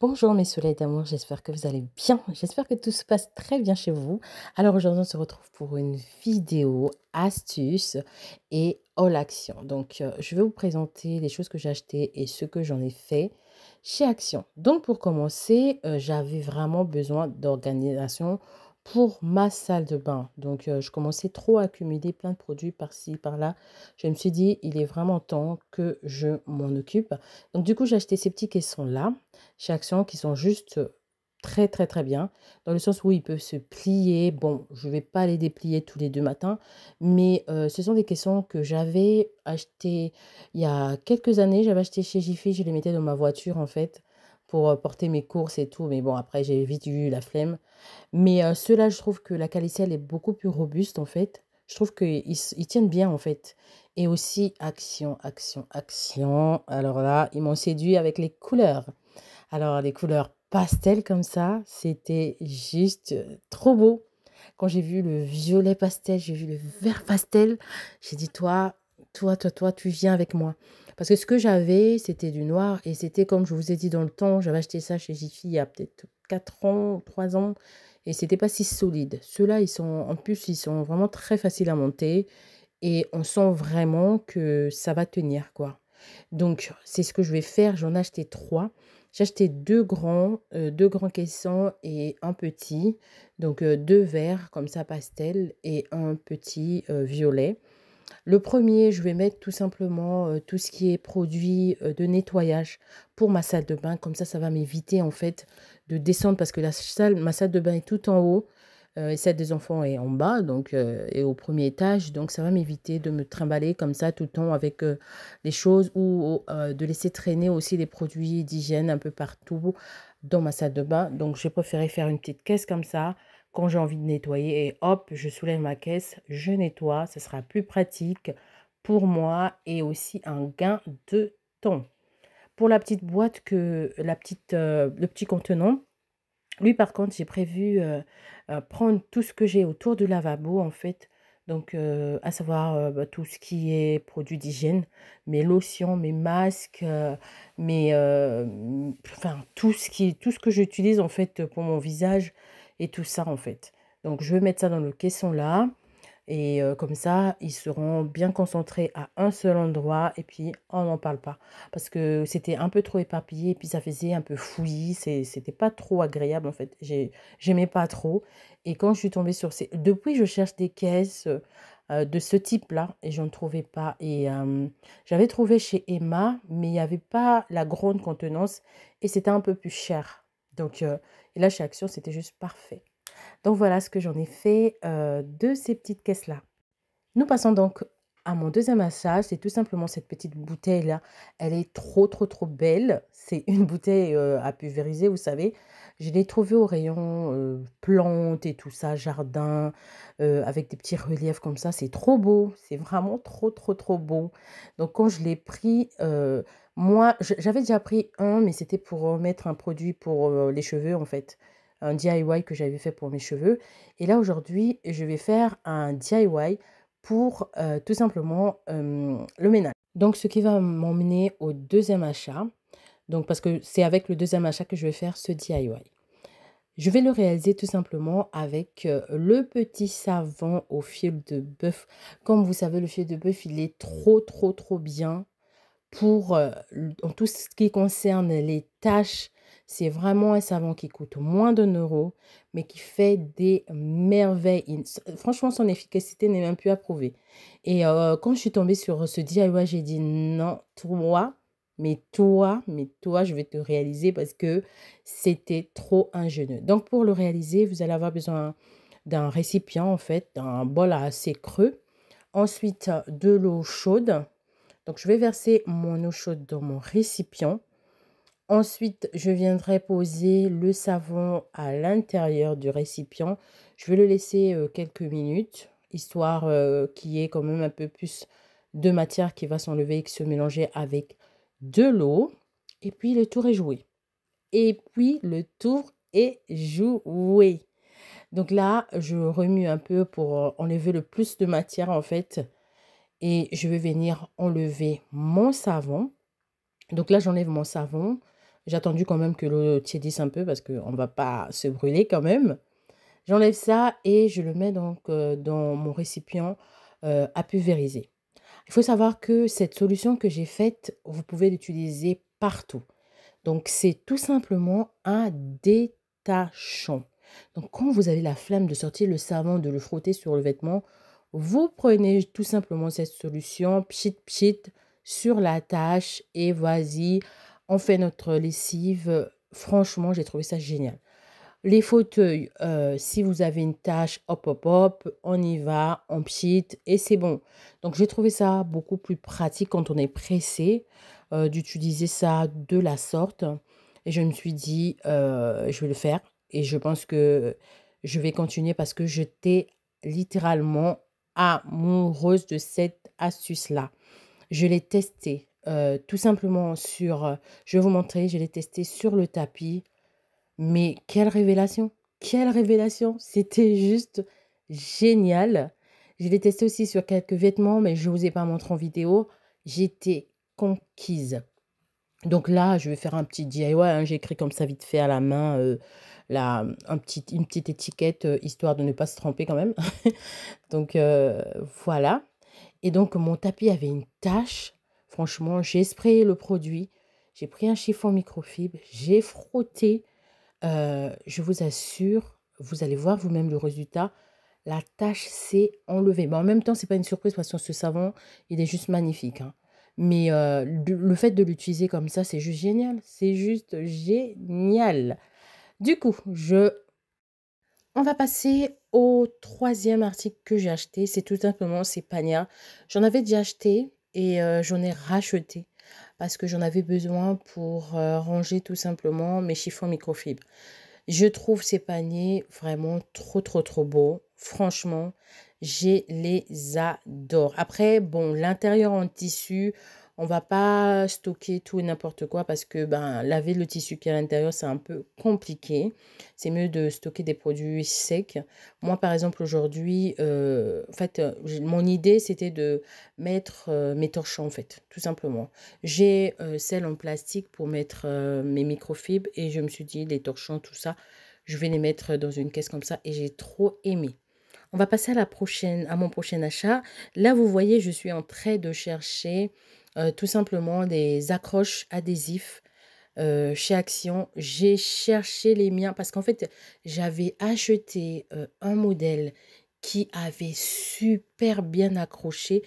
Bonjour mes soleils d'amour, j'espère que vous allez bien, j'espère que tout se passe très bien chez vous. Alors aujourd'hui on se retrouve pour une vidéo astuce et all action. Donc euh, je vais vous présenter les choses que j'ai achetées et ce que j'en ai fait chez Action. Donc pour commencer, euh, j'avais vraiment besoin d'organisation pour ma salle de bain. Donc, euh, je commençais trop à accumuler plein de produits par-ci, par-là. Je me suis dit, il est vraiment temps que je m'en occupe. Donc, du coup, j'ai acheté ces petits caissons-là chez Action qui sont juste euh, très très très bien dans le sens où ils peuvent se plier bon je vais pas les déplier tous les deux matins mais euh, ce sont des caissons que j'avais acheté il y a quelques années j'avais acheté chez Jiffy je les mettais dans ma voiture en fait pour euh, porter mes courses et tout. Mais bon, après, j'ai vite eu la flemme. Mais cela euh, ceux-là, je trouve que la calicelle est beaucoup plus robuste, en fait. Je trouve qu'ils ils tiennent bien, en fait. Et aussi, action, action, action. Alors là, ils m'ont séduit avec les couleurs. Alors, les couleurs pastel comme ça, c'était juste euh, trop beau. Quand j'ai vu le violet pastel, j'ai vu le vert pastel, j'ai dit, toi, toi, toi, toi, tu viens avec moi. Parce que ce que j'avais, c'était du noir et c'était comme je vous ai dit dans le temps, j'avais acheté ça chez Jiffy il y a peut-être 4 ans, 3 ans et c'était pas si solide. Ceux-là, ils sont en plus, ils sont vraiment très faciles à monter et on sent vraiment que ça va tenir quoi. Donc c'est ce que je vais faire, j'en ai acheté 3. J'ai acheté deux grands, euh, deux grands caissons et un petit. Donc euh, deux verts comme ça pastel et un petit euh, violet. Le premier, je vais mettre tout simplement euh, tout ce qui est produit euh, de nettoyage pour ma salle de bain. Comme ça, ça va m'éviter en fait de descendre parce que la salle, ma salle de bain est tout en haut euh, et celle des enfants est en bas donc et au premier étage donc ça va m'éviter de me trimballer comme ça tout le temps avec les choses ou de laisser traîner aussi les produits d'hygiène un peu partout dans ma salle de bain donc j'ai préféré faire une petite caisse comme ça quand j'ai envie de nettoyer et hop, je soulève ma caisse, je nettoie. Ce sera plus pratique pour moi et aussi un gain de temps. Pour la petite boîte que la petite, euh, le petit contenant, lui par contre j'ai prévu euh, euh, prendre tout ce que j'ai autour du lavabo en fait. Donc, à savoir bah, tout ce qui est produit d'hygiène, mes lotions, mes masques, enfin, tout ce, qui, tout ce que j'utilise en fait pour mon visage et tout ça en fait. Donc je vais mettre ça dans le caisson là. Et euh, comme ça, ils seront bien concentrés à un seul endroit et puis on n'en parle pas. Parce que c'était un peu trop éparpillé et puis ça faisait un peu fouillis. C'était pas trop agréable en fait. J'aimais pas trop. Et quand je suis tombée sur ces... Depuis, je cherche des caisses euh, de ce type-là et je ne trouvais pas. Et euh, j'avais trouvé chez Emma, mais il n'y avait pas la grande contenance et c'était un peu plus cher. Donc euh, et là, chez Action, c'était juste parfait. Donc voilà ce que j'en ai fait euh, de ces petites caisses-là. Nous passons donc à mon deuxième massage. C'est tout simplement cette petite bouteille-là. Elle est trop, trop, trop belle. C'est une bouteille euh, à pulvériser, vous savez. Je l'ai trouvée au rayon plantes et tout ça, jardin, avec des petits reliefs comme ça. C'est trop beau. C'est vraiment trop, trop, trop beau. Donc quand je l'ai pris moi, j'avais déjà pris un, mais c'était pour mettre un produit pour euh, les cheveux, en fait. Un DIY que j'avais fait pour mes cheveux. Et là, aujourd'hui, je vais faire un DIY pour euh, tout simplement le ménage. Donc, ce qui va m'emmener au deuxième achat. Donc, parce que c'est avec le deuxième achat que je vais faire ce DIY. Je vais le réaliser tout simplement avec euh, le petit savon au fil de bœuf. Comme vous savez, le fil de bœuf, il est trop, trop, trop bien pour tout ce qui concerne les tâches, c'est vraiment un savon qui coûte moins d'un euro, mais qui fait des merveilles. Euh, franchement, son efficacité n'est même plus à Et quand je suis tombée sur ce DIY, j'ai dit non, toi, mais toi, mais toi, je vais te réaliser parce que c'était trop ingénieux. Donc, pour le réaliser, vous allez avoir besoin d'un récipient, en fait, d'un bol assez creux. Ensuite, de l'eau chaude donc, je vais verser mon eau chaude dans mon récipient. Ensuite, je viendrai poser le savon à l'intérieur du récipient. Je vais le laisser euh, quelques minutes, histoire euh, qu'il y ait quand même un peu plus de matière qui va s'enlever et qui se mélanger avec de l'eau. Et puis, le tour est joué. Et puis, le tour est joué. Donc là, je remue un peu pour enlever le plus de matière en fait et je vais venir enlever mon savon. Donc là, j'enlève mon savon. J'ai attendu quand même que l'eau tiédisse un peu parce qu'on ne va pas se brûler quand même. J'enlève ça et je le mets donc euh, dans mon récipient euh, à pulvériser. Il faut savoir que cette solution que j'ai faite, vous pouvez l'utiliser partout. Donc c'est tout simplement un détachant. Donc quand vous avez la flamme de sortir le savon, de le frotter sur le vêtement, vous prenez tout simplement cette solution, pchit pchit, sur la tâche et vas-y, on fait notre lessive. Franchement, j'ai trouvé ça génial. Les fauteuils, euh, si vous avez une tâche, hop, hop, hop, on y va, on pchit et c'est bon. Donc, j'ai trouvé ça beaucoup plus pratique quand on est pressé euh, d'utiliser ça de la sorte. Et je me suis dit, euh, je vais le faire. Et je pense que je vais continuer parce que j'étais littéralement amoureuse de cette astuce-là. Je l'ai testé euh, tout simplement sur, euh, je vais vous montrer, je l'ai testée sur le tapis. Mais quelle révélation, quelle révélation, c'était juste génial. Je l'ai testé aussi sur quelques vêtements, mais je ne vous ai pas montré en vidéo. J'étais conquise. Donc là, je vais faire un petit DIY. Hein. J'écris comme ça vite fait à la main euh, un une petite étiquette euh, histoire de ne pas se tremper quand même. donc euh, voilà. Et donc mon tapis avait une tache. Franchement, j'ai sprayé le produit. J'ai pris un chiffon microfibre. J'ai frotté. Euh, je vous assure, vous allez voir vous-même le résultat. La tache s'est enlevée. Mais en même temps, c'est pas une surprise parce que ce savon, il est juste magnifique. Hein. Mais le fait de l'utiliser comme ça, c'est juste génial. C'est juste génial. Du coup, je... On va passer au troisième article que j'ai acheté. C'est tout simplement ces paniers. J'en avais déjà acheté et euh, j'en ai racheté parce que j'en avais besoin pour euh, ranger tout simplement mes chiffons microfibres. Je trouve ces paniers vraiment trop, trop, trop beaux. Franchement, je les adore. Après, bon, l'intérieur en tissu, on va pas stocker tout et n'importe quoi parce que ben, laver le tissu qui est à l'intérieur, c'est un peu compliqué. C'est mieux de stocker des produits secs. Moi, par exemple, aujourd'hui, euh, en fait, mon idée, c'était de mettre euh, mes torchons, en fait, tout simplement. J'ai euh, celle en plastique pour mettre mes microfibres et je me suis dit, les torchons, tout ça, je vais les mettre dans une caisse comme ça et j'ai trop aimé. On va passer à la prochaine, à mon prochain achat. Là, vous voyez, je suis en train de chercher euh, tout simplement des accroches adhésifs. Euh, chez Action, j'ai cherché les miens parce qu'en fait, j'avais acheté euh, un modèle qui avait super bien accroché.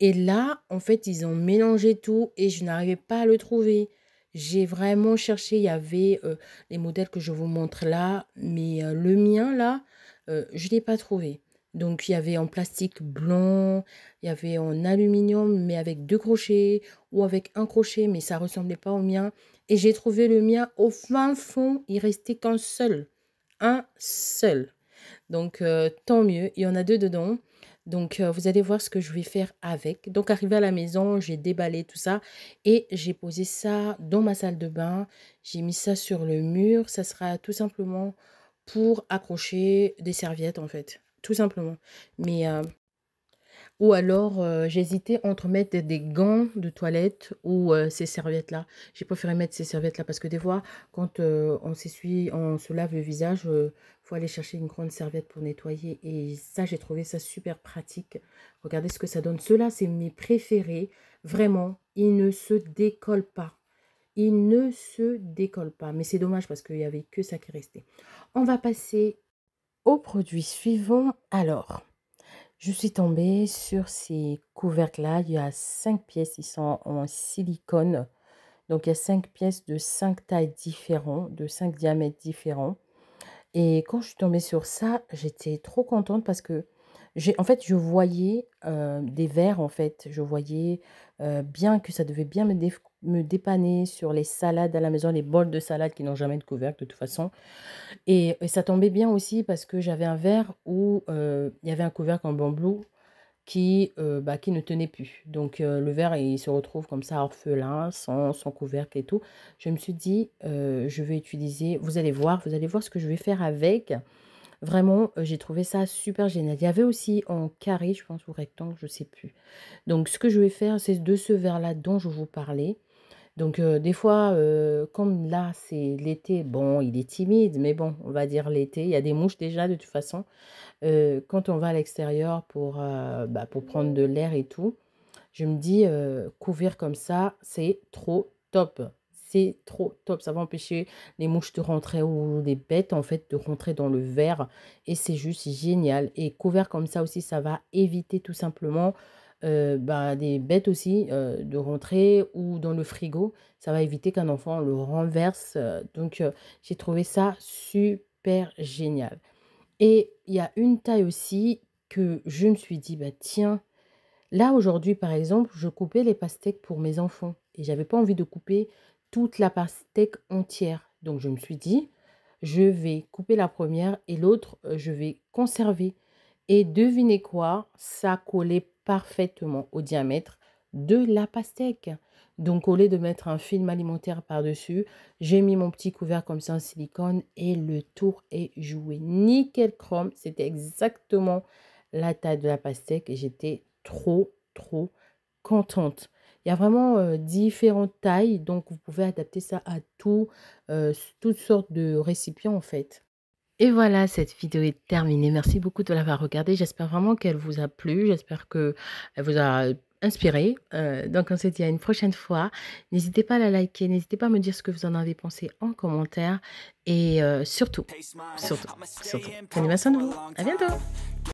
Et là, en fait, ils ont mélangé tout et je n'arrivais pas à le trouver. J'ai vraiment cherché, il y avait les modèles que je vous montre là, mais le mien là, je ne l'ai pas trouvé. Donc il y avait en plastique blanc, il y avait en aluminium, mais avec deux crochets ou avec un crochet, mais ça ressemblait pas au mien. Et j'ai trouvé le mien au fin fond, il restait qu'un seul. Un seul. Donc euh, tant mieux, il y en a deux dedans. Donc euh, vous allez voir ce que je vais faire avec. Donc arrivé à la maison, j'ai déballé tout ça et j'ai posé ça dans ma salle de bain. J'ai mis ça sur le mur. Ça sera tout simplement pour accrocher des serviettes en fait tout simplement. Mais euh, ou alors euh, j'hésitais entre mettre des gants de toilette ou euh, ces serviettes là. J'ai préféré mettre ces serviettes là parce que des fois quand on s'essuie, on se lave le visage, faut aller chercher une grande serviette pour nettoyer et ça j'ai trouvé ça super pratique. Regardez ce que ça donne. Ceux-là c'est mes préférés. Vraiment, ils ne se décolle pas il ne se décolle pas. Mais c'est dommage parce qu'il n'y avait que ça qui restait. On va passer au produit suivant. Alors, je suis tombée sur ces couvercles-là. Il y a cinq pièces, ils sont en silicone. Donc, il y a cinq pièces de cinq tailles différentes, de cinq diamètres différents. Et quand je suis tombée sur ça, j'étais trop contente parce que en fait, je voyais des verres, en fait. Je voyais bien que ça devait bien me, me, dépanner sur les salades à la maison, les bols de salade qui n'ont jamais de couvercle de toute façon. Et, ça tombait bien aussi parce que j'avais un verre où il y avait un couvercle en bambou qui, bah, qui ne tenait plus. Donc le verre, il se retrouve comme ça orphelin, sans, sans couvercle et tout. Je me suis dit, je vais utiliser, vous allez voir, vous allez voir ce que je vais faire avec. Vraiment, euh, j'ai trouvé ça super génial. Il y avait aussi en carré, je pense, ou rectangle, je ne sais plus. Donc, ce que je vais faire, c'est de ce verre-là dont je vous parlais. Donc, euh, des fois, euh, comme là, c'est l'été, bon, il est timide, mais bon, on va dire l'été. Il y a des mouches déjà, de toute façon. quand on va à l'extérieur pour, bah, pour prendre de l'air et tout, je me dis, couvrir comme ça, c'est trop top c'est trop top. Ça va empêcher les mouches de rentrer ou des bêtes en fait de rentrer dans le verre. Et c'est juste génial. Et couvert comme ça aussi, ça va éviter tout simplement euh, bah, des bêtes aussi euh, de rentrer ou dans le frigo. Ça va éviter qu'un enfant le renverse. Donc euh, j'ai trouvé ça super génial. Et il y a une taille aussi que je me suis dit, bah tiens, Là, aujourd'hui, par exemple, je coupais les pastèques pour mes enfants et j'avais pas envie de couper toute la pastèque entière. Donc je me suis dit, je vais couper la première et l'autre, euh, je vais conserver. Et devinez quoi, ça collait parfaitement au diamètre de la pastèque. Donc au lieu de mettre un film alimentaire par-dessus, j'ai mis mon petit couvert comme ça en silicone et le tour est joué. Nickel chrome, c'était exactement la taille de la pastèque et j'étais trop, trop contente. Il y a vraiment euh, différentes tailles, donc vous pouvez adapter ça à tout, euh, toutes sortes de récipients en fait. Et voilà, cette vidéo est terminée. Merci beaucoup de l'avoir regardée. J'espère vraiment qu'elle vous a plu. J'espère qu'elle vous a euh, inspiré. donc on se dit à une prochaine fois. N'hésitez pas à la liker, n'hésitez pas à me dire ce que vous en avez pensé en commentaire. Et surtout, surtout, surtout, À bientôt